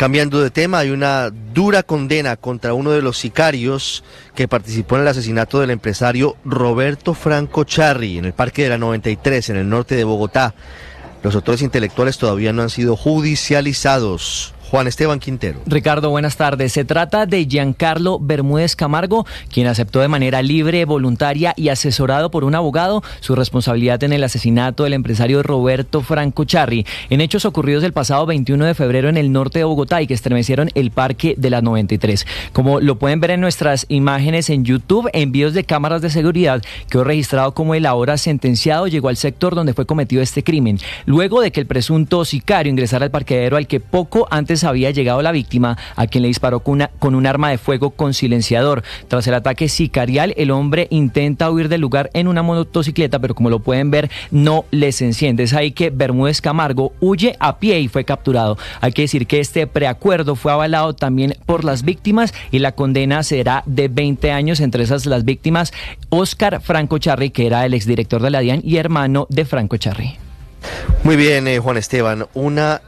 Cambiando de tema, hay una dura condena contra uno de los sicarios que participó en el asesinato del empresario Roberto Franco Charri en el Parque de la 93, en el norte de Bogotá. Los autores intelectuales todavía no han sido judicializados. Juan Esteban Quintero. Ricardo, buenas tardes. Se trata de Giancarlo Bermúdez Camargo, quien aceptó de manera libre, voluntaria y asesorado por un abogado su responsabilidad en el asesinato del empresario Roberto Franco Charri, en hechos ocurridos el pasado 21 de febrero en el norte de Bogotá y que estremecieron el parque de la 93. Como lo pueden ver en nuestras imágenes en YouTube, envíos de cámaras de seguridad quedó registrado como el ahora sentenciado llegó al sector donde fue cometido este crimen, luego de que el presunto sicario ingresara al parqueadero al que poco antes había llegado la víctima a quien le disparó con, un arma de fuego con silenciador. Tras el ataque sicarial, el hombre intenta huir del lugar en una motocicleta, pero como lo pueden ver, no les enciende. Es ahí que Bermúdez Camargo huye a pie y fue capturado. Hay que decir que este preacuerdo fue avalado también por las víctimas y la condena será de 20 años. Entre esas las víctimas, Oscar Franco Charri, que era el exdirector de la DIAN y hermano de Franco Charri. Muy bien, eh, Juan Esteban. Una